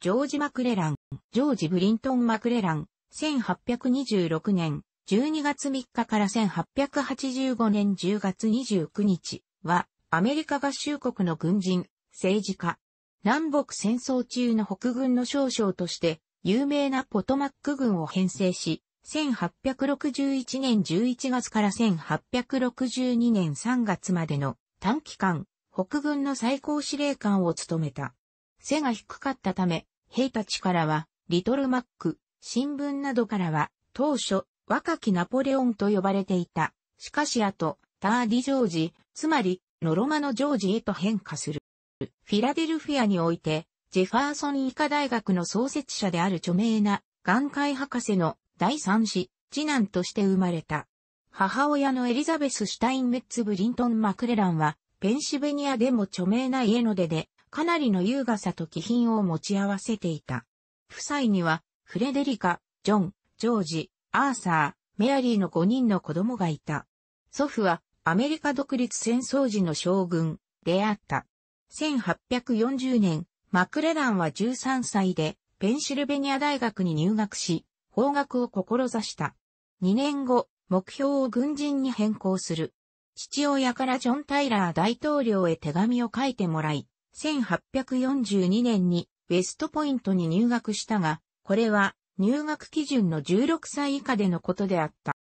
ジョージ・マクレラン、ジョージ・ブリントン・マクレラン、1826年12月3日から1885年10月29日は、アメリカ合衆国の軍人、政治家、南北戦争中の北軍の少将として、有名なポトマック軍を編成し、1861年11月から1862年3月までの短期間、北軍の最高司令官を務めた。背が低かったため、兵たちからは、リトルマック、新聞などからは、当初、若きナポレオンと呼ばれていた。しかし後、ターディジョージ、つまり、ノロマのジョージへと変化する。フィラデルフィアにおいて、ジェファーソン医科大学の創設者である著名な眼科医博士の第三子、次男として生まれた。母親のエリザベス・シュタインメッツ・ブリントン・マクレランは、ペンシベニアでも著名な家の出で、かなりの優雅さと気品を持ち合わせていた。夫妻には、フレデリカ、ジョン、ジョージ、アーサー、メアリーの5人の子供がいた。祖父は、アメリカ独立戦争時の将軍、であった。1840年、マクレランは13歳で、ペンシルベニア大学に入学し、法学を志した。2年後、目標を軍人に変更する。父親からジョン・タイラー大統領へ手紙を書いてもらい、1842年にウェストポイントに入学したが、これは入学基準の16歳以下でのことであった。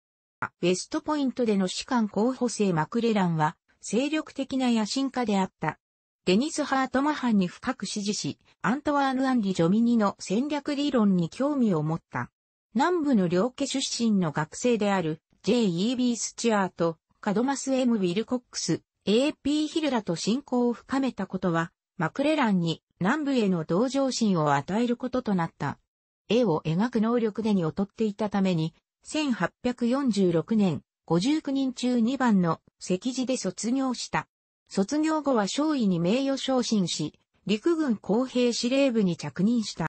ウェストポイントでの士官候補生マクレランは、精力的な野心家であった。デニス・ハートマハンに深く支持し、アントワーヌ・アンリ・ジョミニの戦略理論に興味を持った。南部の両家出身の学生である J.E.B. スチュアート、カドマス・ M・ ウィルコックス、A.P. ヒルラと親交を深めたことは、マクレランに南部への同情心を与えることとなった。絵を描く能力でに劣っていたために、1846年、59人中2番の赤字で卒業した。卒業後は少尉に名誉昇進し、陸軍公平司令部に着任した。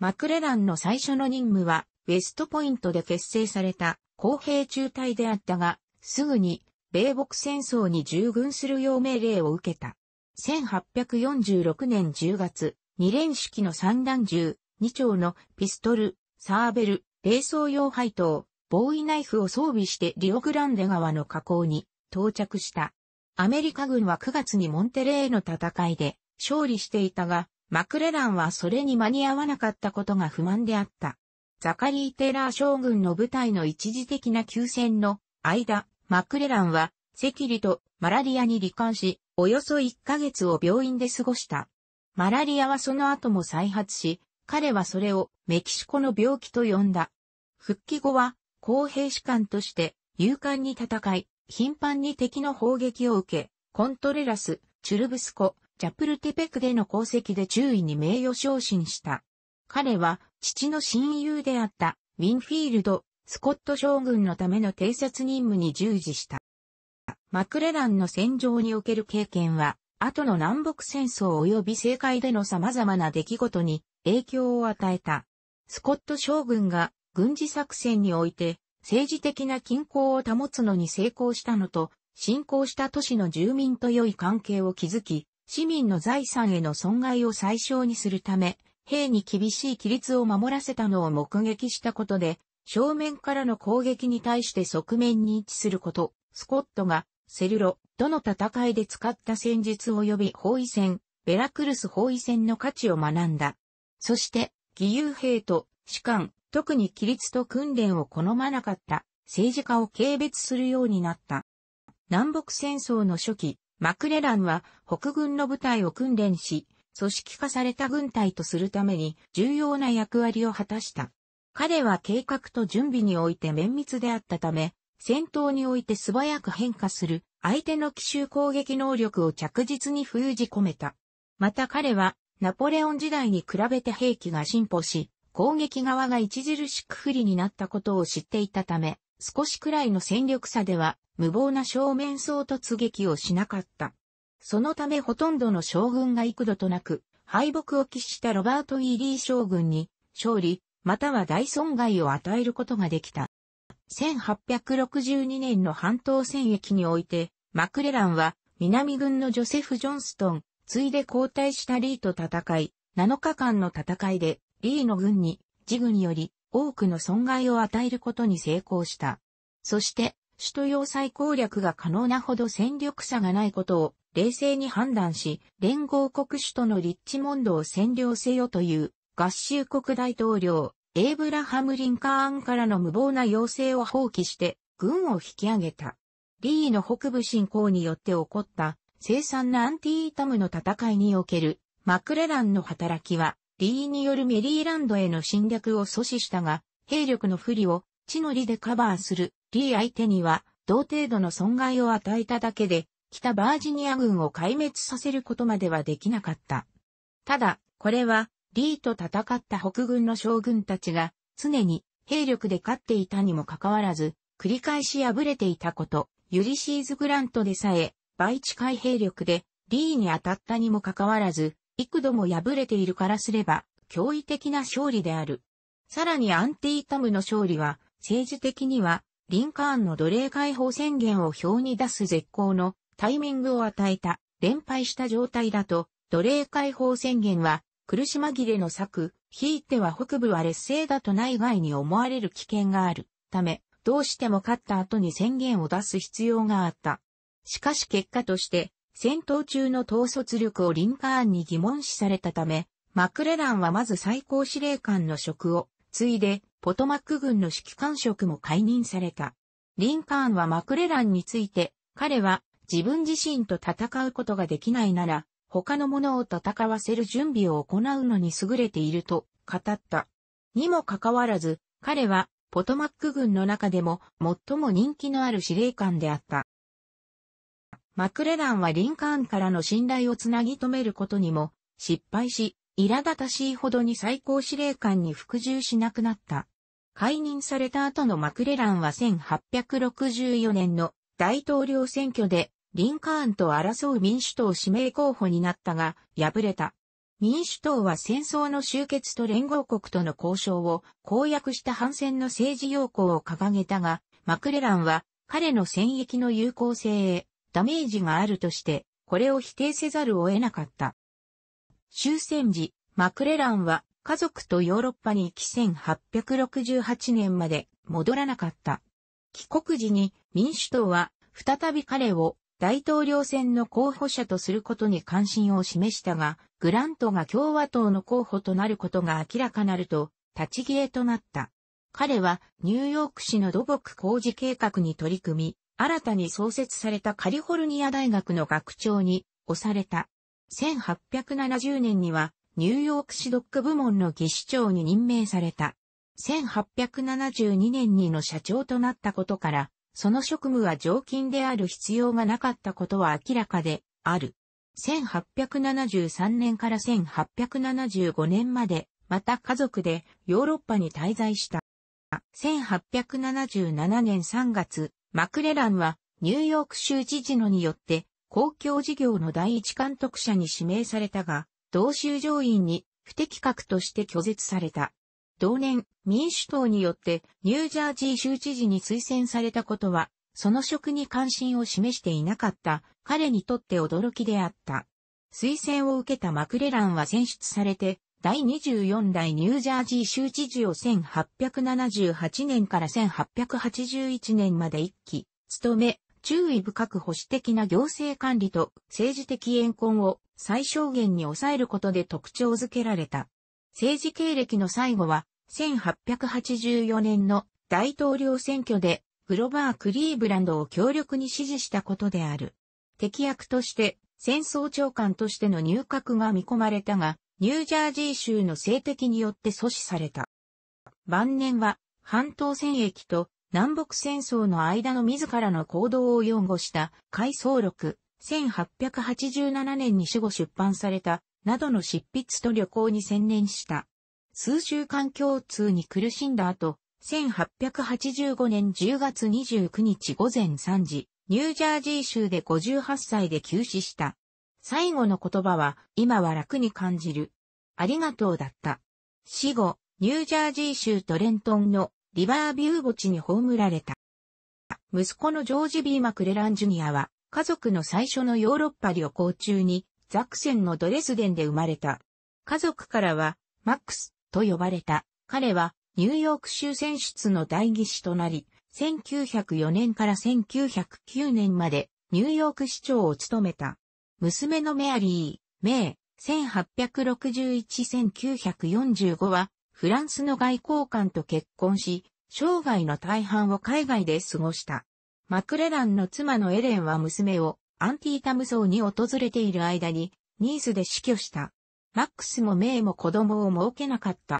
マクレランの最初の任務は、ウェストポイントで結成された公平中隊であったが、すぐに米北戦争に従軍するよう命令を受けた。1846年10月、二連式の三段銃、二丁のピストル、サーベル、冷装用配当、ボーイナイフを装備してリオグランデ川の河口に到着した。アメリカ軍は9月にモンテレーの戦いで勝利していたが、マクレランはそれに間に合わなかったことが不満であった。ザカリー・テラー将軍の部隊の一時的な休戦の間、マクレランは、セキリとマラリアに罹患し、およそ1ヶ月を病院で過ごした。マラリアはその後も再発し、彼はそれをメキシコの病気と呼んだ。復帰後は公平士官として勇敢に戦い、頻繁に敵の砲撃を受け、コントレラス、チュルブスコ、ジャプルテペクでの功績で注意に名誉昇進した。彼は父の親友であったウィンフィールド、スコット将軍のための偵察任務に従事した。マクレランの戦場における経験は、後の南北戦争及び政界での様々な出来事に影響を与えた。スコット将軍が軍事作戦において政治的な均衡を保つのに成功したのと、侵攻した都市の住民と良い関係を築き、市民の財産への損害を最小にするため、兵に厳しい規律を守らせたのを目撃したことで、正面からの攻撃に対して側面に位置すること、スコットがセルロ、との戦いで使った戦術及び包囲戦、ベラクルス包囲戦の価値を学んだ。そして、義勇兵と士官、特に規律と訓練を好まなかった政治家を軽蔑するようになった。南北戦争の初期、マクレランは北軍の部隊を訓練し、組織化された軍隊とするために重要な役割を果たした。彼は計画と準備において綿密であったため、戦闘において素早く変化する相手の奇襲攻撃能力を着実に封じ込めた。また彼はナポレオン時代に比べて兵器が進歩し、攻撃側が著しく不利になったことを知っていたため、少しくらいの戦力差では無謀な正面相突撃をしなかった。そのためほとんどの将軍が幾度となく敗北を喫したロバート・イーリー将軍に勝利、または大損害を与えることができた。1862年の半島戦役において、マクレランは南軍のジョセフ・ジョンストン、ついで交代したリーと戦い、7日間の戦いでリーの軍に自軍より多くの損害を与えることに成功した。そして、首都要塞攻略が可能なほど戦力差がないことを冷静に判断し、連合国首都のリッチモンドを占領せよという合衆国大統領、エイブラハム・リンカーンからの無謀な要請を放棄して軍を引き上げた。リーの北部侵攻によって起こった凄惨なアンティータムの戦いにおけるマクレランの働きはリーによるメリーランドへの侵略を阻止したが兵力の不利を地の利でカバーするリー相手には同程度の損害を与えただけで北バージニア軍を壊滅させることまではできなかった。ただ、これはリーと戦った北軍の将軍たちが、常に兵力で勝っていたにもかかわらず、繰り返し敗れていたこと、ユリシーズ・グラントでさえ、倍近い兵力で、リーに当たったにもかかわらず、幾度も敗れているからすれば、驚異的な勝利である。さらにアンティータムの勝利は、政治的には、リンカーンの奴隷解放宣言を表に出す絶好のタイミングを与えた、連敗した状態だと、奴隷解放宣言は、苦し紛れの策、ひいては北部は劣勢だと内外に思われる危険があるため、どうしても勝った後に宣言を出す必要があった。しかし結果として、戦闘中の統率力をリンカーンに疑問視されたため、マクレランはまず最高司令官の職を、ついで、ポトマック軍の指揮官職も解任された。リンカーンはマクレランについて、彼は自分自身と戦うことができないなら、他の者を戦わせる準備を行うのに優れていると語った。にもかかわらず、彼はポトマック軍の中でも最も人気のある司令官であった。マクレランはリンカーンからの信頼をつなぎ止めることにも失敗し、苛立たしいほどに最高司令官に服従しなくなった。解任された後のマクレランは1864年の大統領選挙でリンカーンと争う民主党指名候補になったが、敗れた。民主党は戦争の終結と連合国との交渉を公約した反戦の政治要項を掲げたが、マクレランは彼の戦役の有効性へダメージがあるとして、これを否定せざるを得なかった。終戦時、マクレランは家族とヨーロッパに行き1868年まで戻らなかった。帰国時に民主党は再び彼を大統領選の候補者とすることに関心を示したが、グラントが共和党の候補となることが明らかなると、立ち消えとなった。彼はニューヨーク市の土木工事計画に取り組み、新たに創設されたカリフォルニア大学の学長に押された。1870年にはニューヨーク市ドック部門の技師長に任命された。1872年にの社長となったことから、その職務は常勤である必要がなかったことは明らかである。1873年から1875年まで、また家族でヨーロッパに滞在した。1877年3月、マクレランはニューヨーク州知事のによって公共事業の第一監督者に指名されたが、同州上院に不適格として拒絶された。同年、民主党によってニュージャージー州知事に推薦されたことは、その職に関心を示していなかった彼にとって驚きであった。推薦を受けたマクレランは選出されて、第24代ニュージャージー州知事を1878年から1881年まで一期、務め、注意深く保守的な行政管理と政治的怨恨を最小限に抑えることで特徴づけられた。政治経歴の最後は1884年の大統領選挙でグロバー・クリーブランドを強力に支持したことである。敵役として戦争長官としての入閣が見込まれたが、ニュージャージー州の政敵によって阻止された。晩年は半島戦役と南北戦争の間の自らの行動を擁護した回想録1887年に死後出版されたなどの執筆と旅行に専念した。数週間共通に苦しんだ後、1885年10月29日午前3時、ニュージャージー州で58歳で急死した。最後の言葉は、今は楽に感じる。ありがとうだった。死後、ニュージャージー州トレントンのリバービュー墓地に葬られた。息子のジョージ・ビー・マクレラン・ジュニアは、家族の最初のヨーロッパ旅行中に、ザクセンのドレスデンで生まれた。家族からは、マックス、と呼ばれた。彼はニューヨーク州選出の代議士となり、1904年から1909年までニューヨーク市長を務めた。娘のメアリー、メイ、1861-1945はフランスの外交官と結婚し、生涯の大半を海外で過ごした。マクレランの妻のエレンは娘をアンティータム層に訪れている間にニースで死去した。マックスもメイも子供を設けなかった。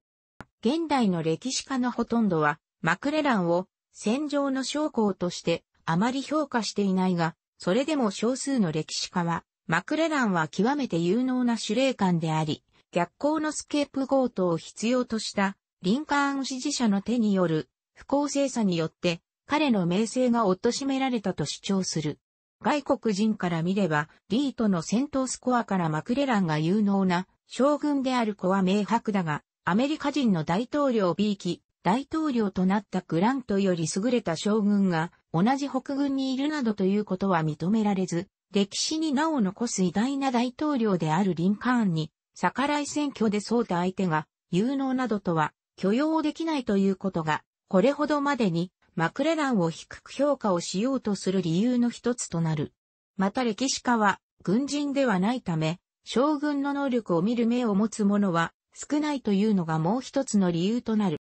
現代の歴史家のほとんどは、マクレランを戦場の将校としてあまり評価していないが、それでも少数の歴史家は、マクレランは極めて有能な司令官であり、逆行のスケープゴートを必要としたリンカーン支持者の手による不公正さによって彼の名声が貶められたと主張する。外国人から見れば、リートの戦闘スコアからマクレランが有能な将軍である子は明白だが、アメリカ人の大統領 B 期、大統領となったグラントより優れた将軍が同じ北軍にいるなどということは認められず、歴史に名を残す偉大な大統領であるリンカーンに逆らい選挙でそうた相手が有能などとは許容できないということが、これほどまでにマクレランを低く評価をしようとする理由の一つとなる。また歴史家は軍人ではないため、将軍の能力を見る目を持つ者は少ないというのがもう一つの理由となる。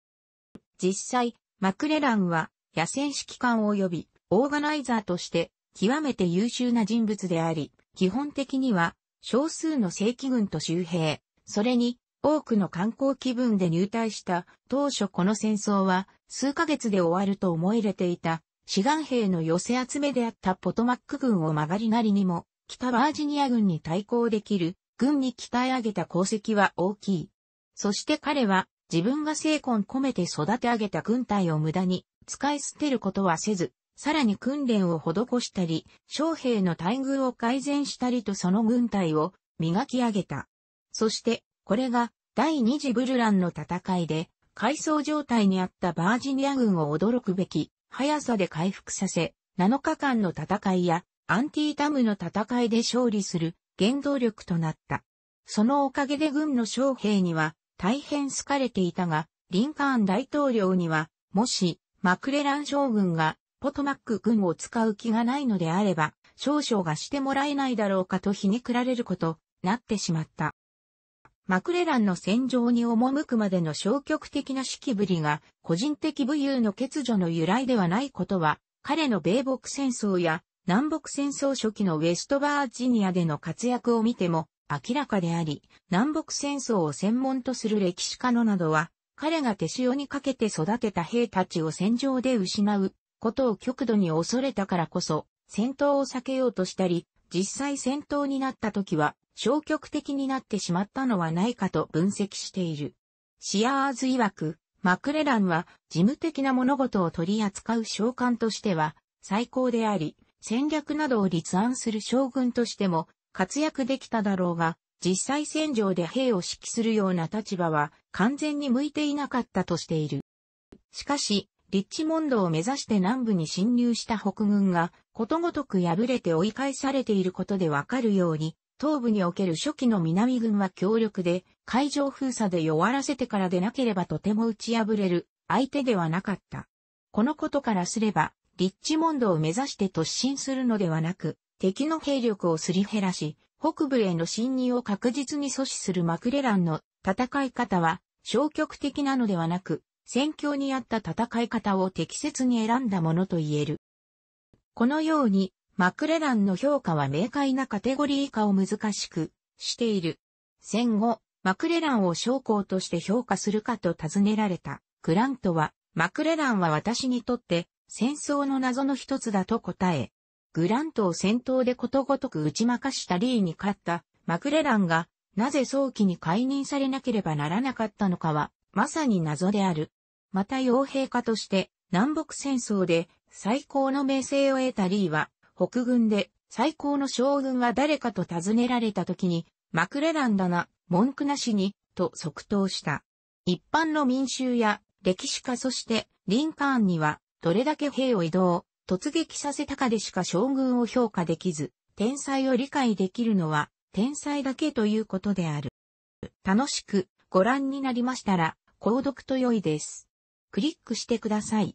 実際、マクレランは野戦指揮官及びオーガナイザーとして極めて優秀な人物であり、基本的には少数の正規軍と周兵、それに多くの観光気分で入隊した当初この戦争は数ヶ月で終わると思い入れていた志願兵の寄せ集めであったポトマック軍を曲がりなりにも北バージニア軍に対抗できる軍に鍛え上げた功績は大きい。そして彼は自分が精魂込めて育て上げた軍隊を無駄に使い捨てることはせず、さらに訓練を施したり、将兵の待遇を改善したりとその軍隊を磨き上げた。そして、これが第二次ブルランの戦いで、改装状態にあったバージニア軍を驚くべき速さで回復させ、7日間の戦いやアンティータムの戦いで勝利する原動力となった。そのおかげで軍の将兵には大変好かれていたが、リンカーン大統領には、もしマクレラン将軍がポトマック軍を使う気がないのであれば、少々がしてもらえないだろうかと皮肉られることなってしまった。マクレランの戦場に赴くまでの消極的な式ぶりが個人的武勇の欠如の由来ではないことは、彼の米国戦争や南北戦争初期のウェストバージニアでの活躍を見ても明らかであり、南北戦争を専門とする歴史家のなどは、彼が手塩にかけて育てた兵たちを戦場で失うことを極度に恐れたからこそ、戦闘を避けようとしたり、実際戦闘になった時は消極的になってしまったのはないかと分析している。シアーズ曰く、マクレランは事務的な物事を取り扱う召喚としては最高であり、戦略などを立案する将軍としても活躍できただろうが、実際戦場で兵を指揮するような立場は完全に向いていなかったとしている。しかし、リッチモンドを目指して南部に侵入した北軍がことごとく敗れて追い返されていることでわかるように、東部における初期の南軍は強力で、海上封鎖で弱らせてからでなければとても打ち破れる相手ではなかった。このことからすれば、リッチモンドを目指して突進するのではなく、敵の兵力をすり減らし、北部への侵入を確実に阻止するマクレランの戦い方は消極的なのではなく、戦況に合った戦い方を適切に選んだものと言える。このように、マクレランの評価は明快なカテゴリー化を難しくしている。戦後、マクレランを将校として評価するかと尋ねられた。グラントは、マクレランは私にとって戦争の謎の一つだと答え、グラントを戦闘でことごとく打ち負かしたリーに勝ったマクレランがなぜ早期に解任されなければならなかったのかはまさに謎である。また傭兵家として南北戦争で最高の名声を得たリーは北軍で最高の将軍は誰かと尋ねられた時にマクレランだな、文句なしに、と即答した。一般の民衆や歴史家そしてリンカーンにはどれだけ兵を移動、突撃させたかでしか将軍を評価できず、天才を理解できるのは、天才だけということである。楽しくご覧になりましたら、購読と良いです。クリックしてください。